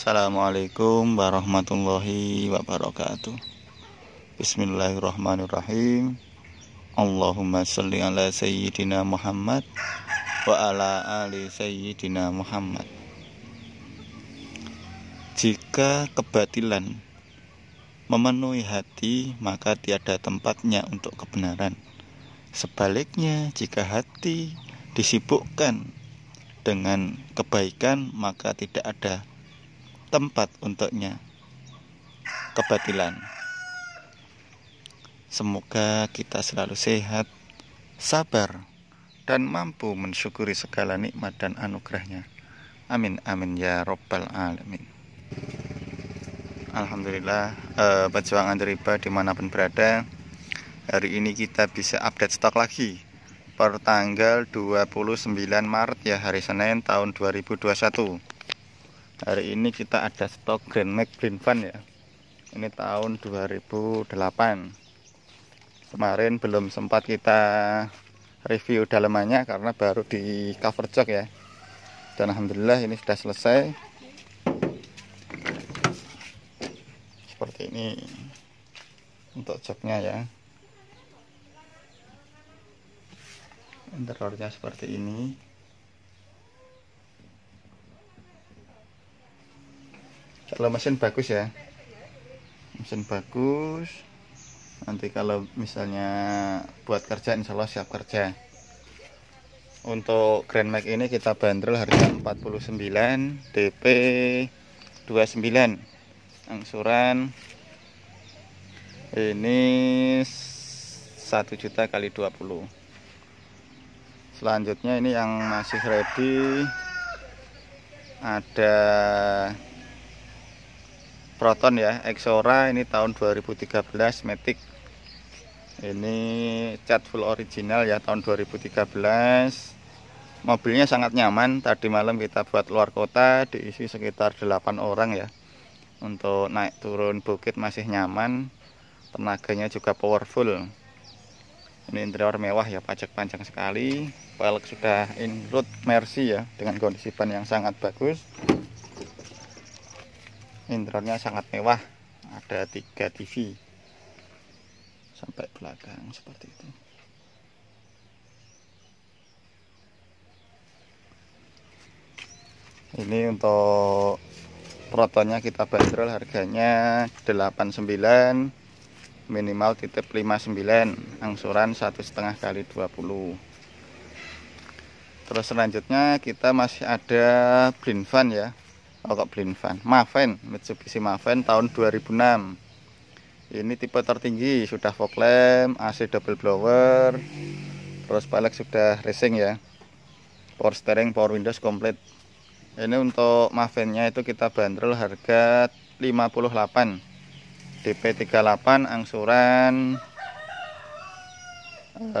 Assalamualaikum warahmatullahi wabarakatuh Bismillahirrahmanirrahim Allahumma salli ala sayyidina Muhammad Wa ala ali sayyidina Muhammad Jika kebatilan memenuhi hati Maka tiada tempatnya untuk kebenaran Sebaliknya jika hati disibukkan dengan kebaikan maka tidak ada tempat untuknya kebatilan. Semoga kita selalu sehat, sabar, dan mampu mensyukuri segala nikmat dan anugerahnya. Amin, amin ya robbal alamin. Alhamdulillah, eh, perjuangan riba dimanapun berada, hari ini kita bisa update stok lagi per tanggal 29 Maret ya hari Senin tahun 2021 hari ini kita ada stok Grand Max Green Fun ya ini tahun 2008 kemarin belum sempat kita review dalamannya karena baru di cover jok ya dan Alhamdulillah ini sudah selesai seperti ini untuk joknya ya interiornya seperti ini kalau mesin bagus ya mesin bagus nanti kalau misalnya buat kerja insya Allah siap kerja untuk Grand Max ini kita bandrol harga 49 DP 29 angsuran ini 1 juta kali 20 selanjutnya ini yang masih ready ada Proton ya Exora ini tahun 2013 Matic ini cat full original ya tahun 2013 mobilnya sangat nyaman tadi malam kita buat luar kota diisi sekitar 8 orang ya untuk naik turun bukit masih nyaman tenaganya juga powerful ini interior mewah ya pajak panjang sekali velg sudah in road mercy ya dengan kondisi ban yang sangat bagus Intronnya sangat mewah, ada tiga TV sampai belakang seperti itu. Ini untuk protonnya kita bandrol harganya 89 minimal titip 59 angsuran satu setengah kali 20 terus selanjutnya kita masih ada blind van ya Oh kok beliin van Maven Mitsubishi Maven tahun 2006 ini tipe tertinggi sudah fog lamp AC double blower terus pelek sudah racing ya power steering power windows komplit ini untuk Mavennya itu kita bandrol harga 58 DP 38 angsuran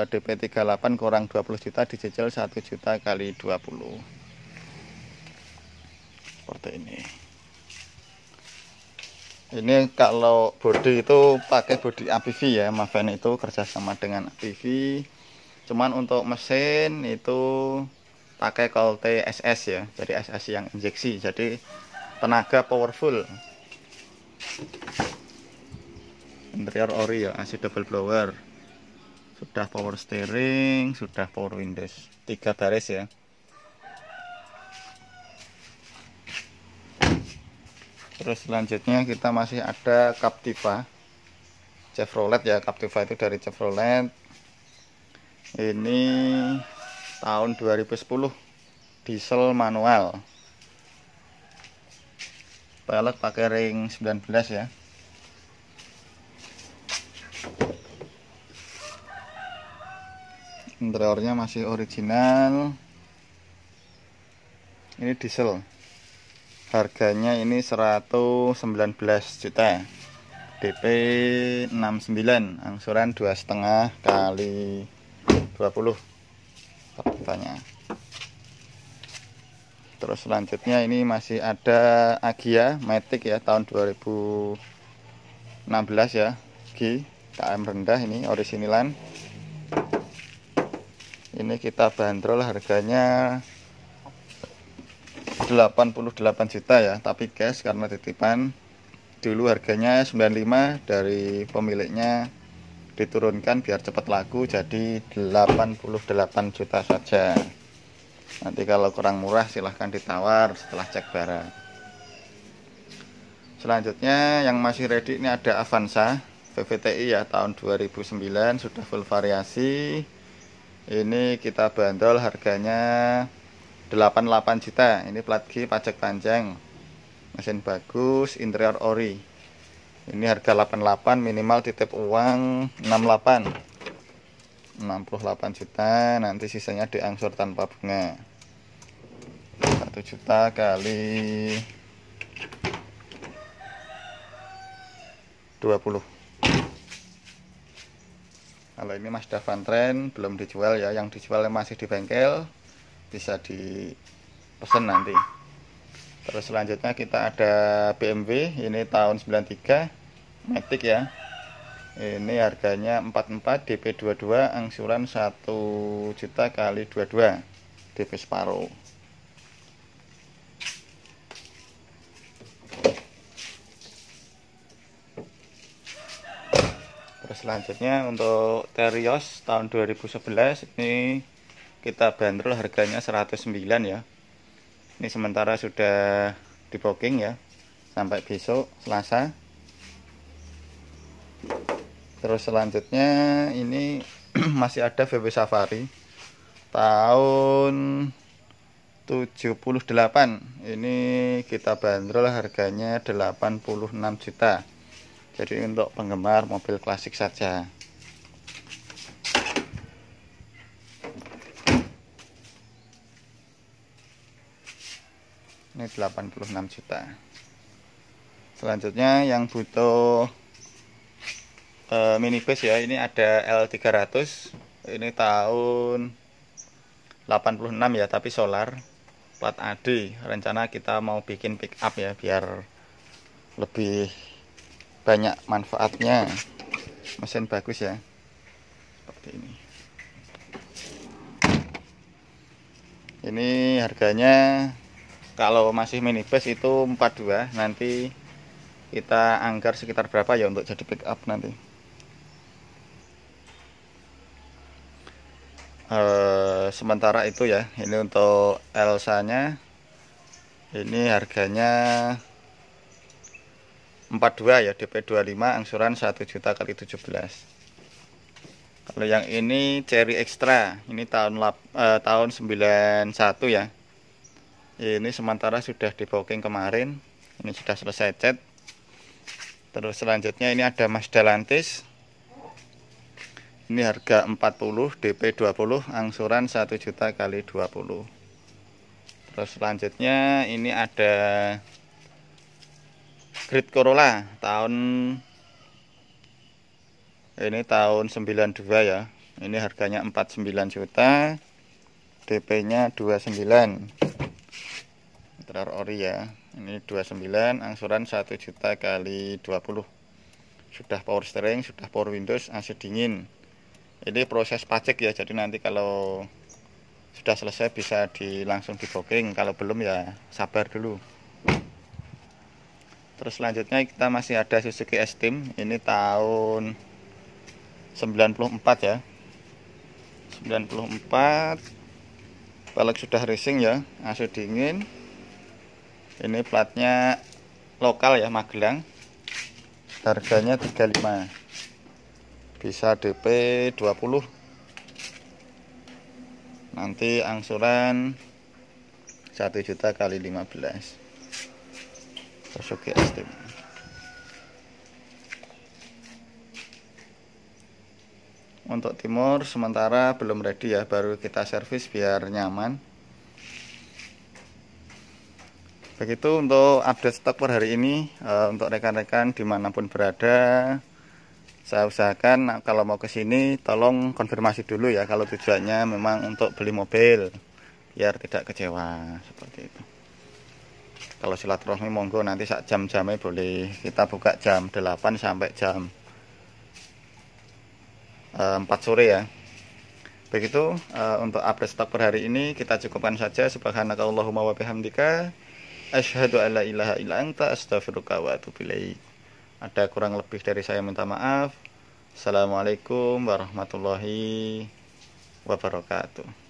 eh, DP 38 kurang 20 juta dijejel 1 juta kali 20 seperti ini ini kalau bodi itu pakai bodi APV ya Maven itu kerjasama dengan APV cuman untuk mesin itu pakai kolte SS ya jadi SS yang injeksi jadi tenaga powerful interior ori ya AC double blower sudah power steering sudah power windows tiga baris ya terus selanjutnya kita masih ada Captiva Chevrolet ya Captiva itu dari Chevrolet ini tahun 2010 diesel manual pelek pakai ring 19 ya interiornya masih original ini diesel harganya ini 119 juta DP 69 angsuran dua setengah kali 20 pertanyaan terus selanjutnya ini masih ada Agia Matic ya tahun 2016 ya G KM rendah ini orisinilan ini kita bandrol harganya 88 juta ya tapi cash karena titipan dulu harganya 95 dari pemiliknya diturunkan biar cepat laku jadi 88 juta saja nanti kalau kurang murah silahkan ditawar setelah cek barang selanjutnya yang masih ready ini ada Avanza VVTI ya tahun 2009 sudah full variasi ini kita bandol harganya 88 juta ini plat G pajak panjang mesin bagus interior ori ini harga 88 minimal titip uang 68 68 juta nanti sisanya diangsur tanpa bunga 1 juta kali 20 kalau ini Mazda davan tren belum dijual ya yang dijual masih di bengkel bisa dipesan nanti terus selanjutnya kita ada BMW ini tahun 93 Matic ya ini harganya 44 DP22 angsuran 1 juta kali 22 DP separuh terus selanjutnya untuk Terios tahun 2011 ini kita bandrol harganya 109 ya ini sementara sudah di booking ya sampai besok Selasa terus selanjutnya ini masih ada VW Safari tahun 78 ini kita bandrol harganya 86 juta jadi untuk penggemar mobil klasik saja ini 86 juta selanjutnya yang butuh uh, minibus ya ini ada L300 ini tahun 86 ya tapi solar plat AD rencana kita mau bikin pick up ya biar lebih banyak manfaatnya mesin bagus ya seperti ini ini harganya kalau masih minibus itu 42 nanti kita anggar sekitar berapa ya untuk jadi pick up nanti e, sementara itu ya ini untuk Elsa nya ini harganya 42 ya DP 25 angsuran 1 juta kali 17 kalau yang ini cherry extra ini tahun eh, tahun 91 ya ini sementara sudah di booking kemarin ini sudah selesai cat terus selanjutnya ini ada Mazda Lantis ini harga 40 DP 20 angsuran 1 juta kali 20 terus selanjutnya ini ada Grid Corolla tahun ini tahun 92 ya ini harganya 49 juta DP nya 29 telur ori ya ini 29 angsuran 1 juta kali 20 sudah power steering sudah power windows AC dingin ini proses pajak ya jadi nanti kalau sudah selesai bisa di langsung diboking kalau belum ya sabar dulu terus selanjutnya kita masih ada Suzuki S-Team ini tahun 94 ya 94 pelek sudah racing ya AC dingin ini platnya lokal ya Magelang harganya 35 bisa DP 20 nanti angsuran 1 juta kali 15 Suzuki Estim untuk timur sementara belum ready ya baru kita servis biar nyaman begitu untuk update stok per hari ini eh, untuk rekan-rekan dimanapun berada saya usahakan nah, kalau mau kesini tolong konfirmasi dulu ya kalau tujuannya memang untuk beli mobil biar tidak kecewa seperti itu kalau silaturahmi monggo nanti saat jam-jamnya boleh kita buka jam 8 sampai jam 4 eh, sore ya Begitu eh, untuk update stok per hari ini kita cukupkan saja subhanakallahumma wa bihamdika Asyhadu alla ilaha illa anta astaghfiruka wa atubu ilaik. Ada kurang lebih dari saya minta maaf. Assalamualaikum warahmatullahi wabarakatuh.